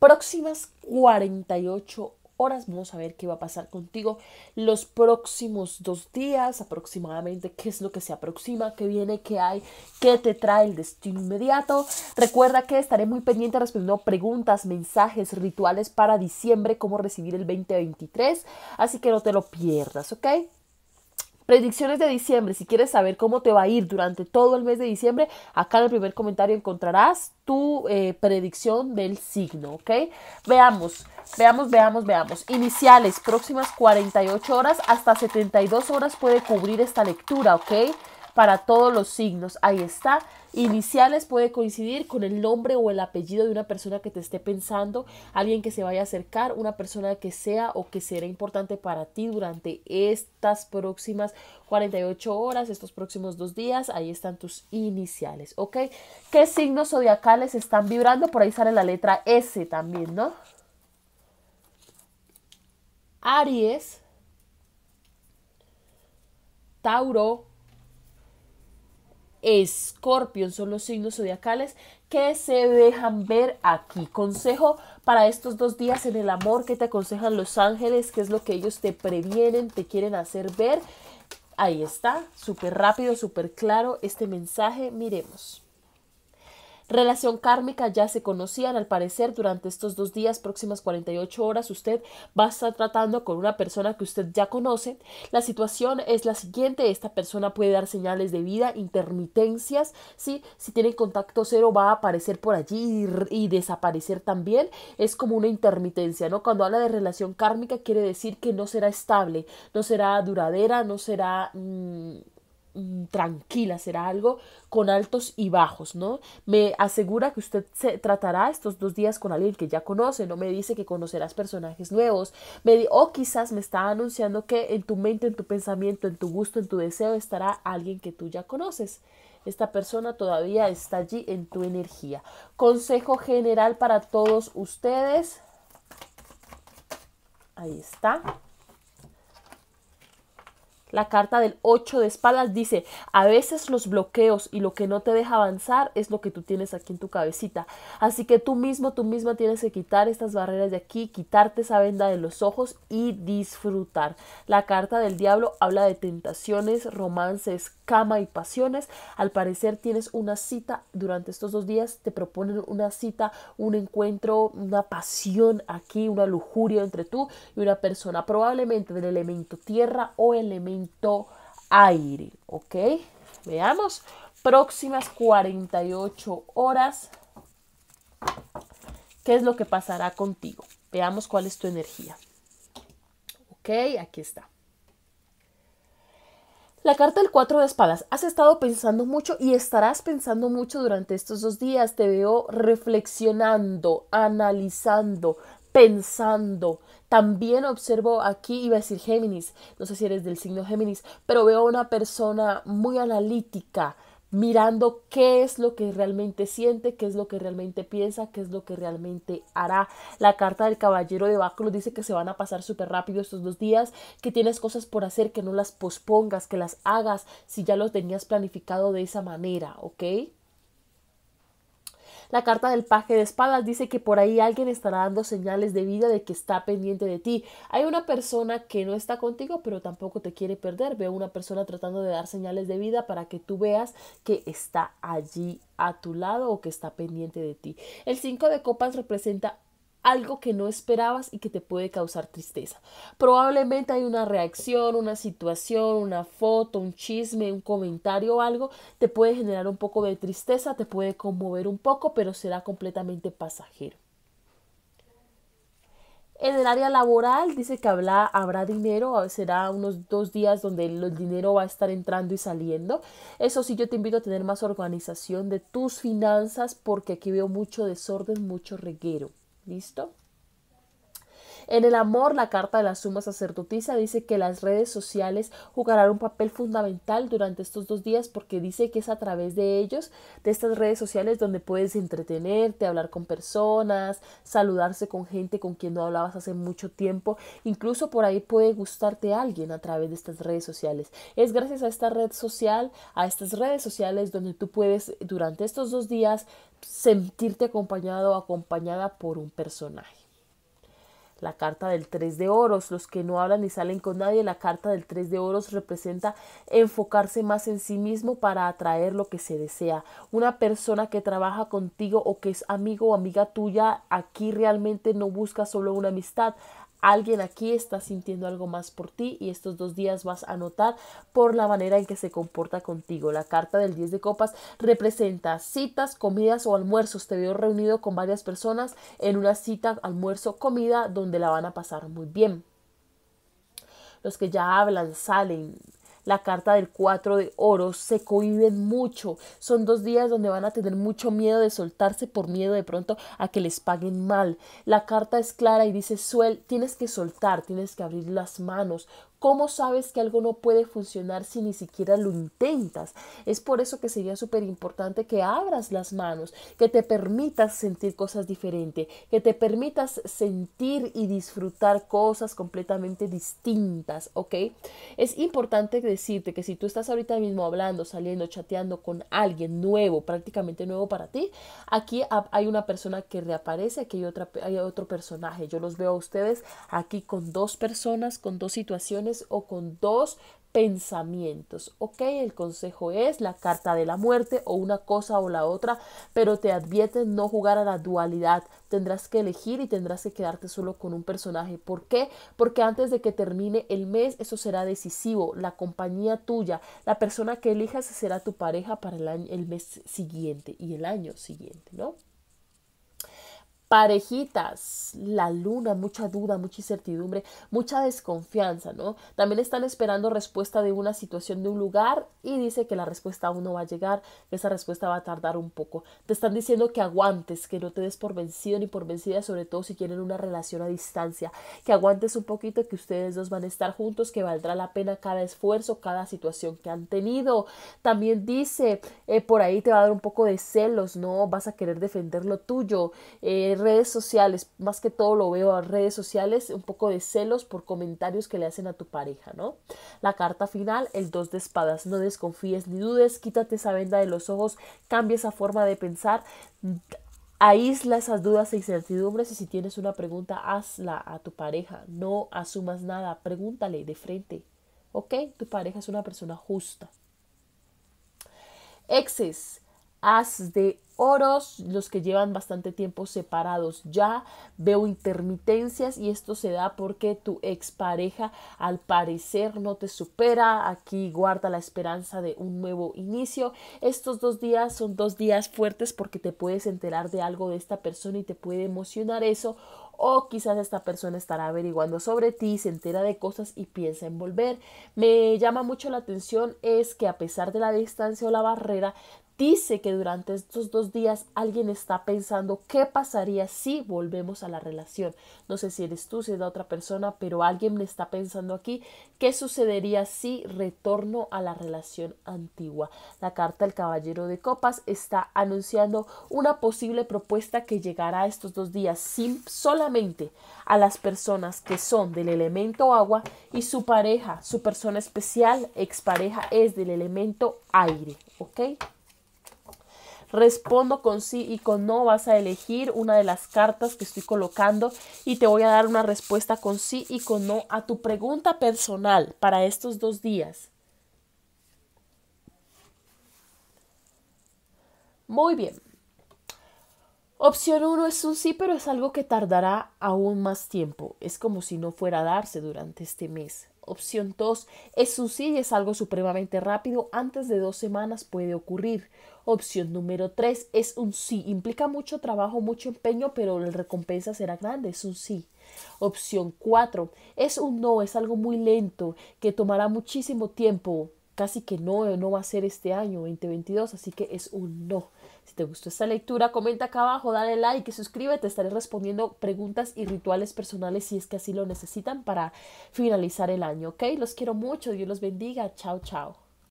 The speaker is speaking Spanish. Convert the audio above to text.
próximas 48 horas. Vamos a ver qué va a pasar contigo los próximos dos días aproximadamente, qué es lo que se aproxima, qué viene, qué hay, qué te trae el destino inmediato. Recuerda que estaré muy pendiente respondiendo preguntas, mensajes, rituales para diciembre, cómo recibir el 2023. Así que no te lo pierdas, ¿ok? Predicciones de diciembre. Si quieres saber cómo te va a ir durante todo el mes de diciembre, acá en el primer comentario encontrarás tu eh, predicción del signo, ¿ok? Veamos, veamos, veamos, veamos. Iniciales, próximas 48 horas hasta 72 horas puede cubrir esta lectura, ¿ok? para todos los signos. Ahí está. Iniciales puede coincidir con el nombre o el apellido de una persona que te esté pensando, alguien que se vaya a acercar, una persona que sea o que será importante para ti durante estas próximas 48 horas, estos próximos dos días. Ahí están tus iniciales, ¿ok? ¿Qué signos zodiacales están vibrando? Por ahí sale la letra S también, ¿no? Aries, Tauro, Escorpión son los signos zodiacales que se dejan ver aquí. Consejo para estos dos días en el amor que te aconsejan los ángeles, qué es lo que ellos te previenen, te quieren hacer ver. Ahí está, súper rápido, súper claro este mensaje. Miremos. Relación kármica ya se conocían, al parecer, durante estos dos días, próximas 48 horas, usted va a estar tratando con una persona que usted ya conoce. La situación es la siguiente, esta persona puede dar señales de vida, intermitencias, ¿sí? si tiene contacto cero va a aparecer por allí y, desaparecer también, es como una intermitencia, ¿no? Cuando habla de relación kármica quiere decir que no será estable, no será duradera, no será... Mm, Mm, tranquila, será algo con altos y bajos, ¿no? Me asegura que usted se tratará estos dos días con alguien que ya conoce, no me dice que conocerás personajes nuevos, o quizás me está anunciando que en tu mente, en tu pensamiento, en tu gusto, en tu deseo estará alguien que tú ya conoces. Esta persona todavía está allí en tu energía. Consejo general para todos ustedes. Ahí está. La carta del 8 de espadas dice, a veces los bloqueos y lo que no te deja avanzar es lo que tú tienes aquí en tu cabecita. Así que tú mismo, tú misma tienes que quitar estas barreras de aquí, quitarte esa venda de los ojos y disfrutar. La carta del diablo habla de tentaciones, romances, cama y pasiones. Al parecer tienes una cita durante estos dos días, te proponen una cita, un encuentro, una pasión aquí, una lujuria entre tú y una persona, probablemente del elemento tierra o elemento aire, ¿ok? Veamos, próximas 48 horas, ¿qué es lo que pasará contigo? Veamos cuál es tu energía. Ok, aquí está. La carta del 4 de espadas. Has estado pensando mucho y estarás pensando mucho durante estos dos días. Te veo reflexionando, analizando, pensando. También observo aquí, iba a decir Géminis, no sé si eres del signo Géminis, pero veo una persona muy analítica, mirando qué es lo que realmente siente, qué es lo que realmente piensa, qué es lo que realmente hará. La carta del caballero de Báculo dice que se van a pasar súper rápido estos dos días, que tienes cosas por hacer, que no las pospongas, que las hagas si ya lo tenías planificado de esa manera, ¿ok? La carta del paje de espadas dice que por ahí alguien estará dando señales de vida de que está pendiente de ti. Hay una persona que no está contigo, pero tampoco te quiere perder. Veo una persona tratando de dar señales de vida para que tú veas que está allí a tu lado o que está pendiente de ti. El 5 de copas representa algo que no esperabas y que te puede causar tristeza. Probablemente hay una reacción, una situación, una foto, un chisme, un comentario o algo, te puede generar un poco de tristeza, te puede conmover un poco, pero será completamente pasajero. En el área laboral dice que habrá dinero, será unos dos días donde el dinero va a estar entrando y saliendo. Eso sí, yo te invito a tener más organización de tus finanzas porque aquí veo mucho desorden, mucho reguero. ¿Listo? En el amor, la carta de la suma sacerdotisa dice que las redes sociales jugarán un papel fundamental durante estos dos días porque dice que es a través de ellos, de estas redes sociales, donde puedes entretenerte, hablar con personas, saludarse con gente con quien no hablabas hace mucho tiempo. Incluso por ahí puede gustarte alguien a través de estas redes sociales. Es gracias a esta red social, a estas redes sociales, donde tú puedes durante estos dos días sentirte acompañado o acompañada por un personaje la carta del 3 de oros, los que no hablan ni salen con nadie, la carta del 3 de oros representa enfocarse más en sí mismo para atraer lo que se desea. Una persona que trabaja contigo o que es amigo o amiga tuya, aquí realmente no busca solo una amistad, Alguien aquí está sintiendo algo más por ti y estos dos días vas a notar por la manera en que se comporta contigo. La carta del 10 de copas representa citas, comidas o almuerzos. Te veo reunido con varias personas en una cita, almuerzo, comida donde la van a pasar muy bien. Los que ya hablan, salen, la carta del cuatro de oro... se cohiben mucho. Son dos días donde van a tener mucho miedo de soltarse por miedo de pronto a que les paguen mal. La carta es clara y dice, suel, tienes que soltar, tienes que abrir las manos, ¿Cómo sabes que algo no puede funcionar si ni siquiera lo intentas? Es por eso que sería súper importante que abras las manos, que te permitas sentir cosas diferentes, que te permitas sentir y disfrutar cosas completamente distintas, ¿ok? Es importante decirte que si tú estás ahorita mismo hablando, saliendo, chateando con alguien nuevo, prácticamente nuevo para ti, aquí hay una persona que reaparece, aquí hay, otra, hay otro personaje. Yo los veo a ustedes aquí con dos personas, con dos situaciones o con dos pensamientos. Ok, el consejo es la carta de la muerte o una cosa o la otra, pero te advierten no jugar a la dualidad. Tendrás que elegir y tendrás que quedarte solo con un personaje. ¿Por qué? Porque antes de que termine el mes eso será decisivo. La compañía tuya, la persona que elijas será tu pareja para el mes siguiente y el año siguiente, ¿no? Parejitas, la luna, mucha duda, mucha incertidumbre, mucha desconfianza, ¿no? También están esperando respuesta de una situación de un lugar y dice que la respuesta aún no va a llegar, que esa respuesta va a tardar un poco. Te están diciendo que aguantes, que no te des por vencido ni por vencida, sobre todo si quieren una relación a distancia, que aguantes un poquito, que ustedes dos van a estar juntos, que valdrá la pena cada esfuerzo, cada situación que han tenido. También dice, eh, por ahí te va a dar un poco de celos, ¿no? Vas a querer defender lo tuyo. Eh, redes sociales, más que todo lo veo a redes sociales, un poco de celos por comentarios que le hacen a tu pareja, ¿no? La carta final, el 2 de espadas, no desconfíes ni dudes, quítate esa venda de los ojos, cambia esa forma de pensar, aísla esas dudas e incertidumbres y si tienes una pregunta, hazla a tu pareja, no asumas nada, pregúntale de frente, ¿ok? Tu pareja es una persona justa. Exes, as de oros, los que llevan bastante tiempo separados ya, veo intermitencias y esto se da porque tu expareja al parecer no te supera, aquí guarda la esperanza de un nuevo inicio. Estos dos días son dos días fuertes porque te puedes enterar de algo de esta persona y te puede emocionar eso o quizás esta persona estará averiguando sobre ti, se entera de cosas y piensa en volver. Me llama mucho la atención es que a pesar de la distancia o la barrera, dice que durante estos dos días alguien está pensando qué pasaría si volvemos a la relación. No sé si eres tú, si es otra persona, pero alguien me está pensando aquí qué sucedería si retorno a la relación antigua. La carta del caballero de copas está anunciando una posible propuesta que llegará estos dos días sin solamente a las personas que son del elemento agua y su pareja, su persona especial, expareja, es del elemento aire. ¿Ok? Respondo con sí y con no. Vas a elegir una de las cartas que estoy colocando y te voy a dar una respuesta con sí y con no a tu pregunta personal para estos dos días. Muy bien. Opción 1 es un sí, pero es algo que tardará aún más tiempo. Es como si no fuera a darse durante este mes. Opción 2 es un sí y es algo supremamente rápido. Antes de dos semanas puede ocurrir. Opción número 3 es un sí. Implica mucho trabajo, mucho empeño, pero la recompensa será grande. Es un sí. Opción 4 es un no. Es algo muy lento que tomará muchísimo tiempo. Casi que no, no va a ser este año 2022. Así que es un no. Si te gustó esta lectura, comenta acá abajo, dale like y suscríbete. Estaré respondiendo preguntas y rituales personales si es que así lo necesitan para finalizar el año, ¿ok? Los quiero mucho, Dios los bendiga. Chao, chao.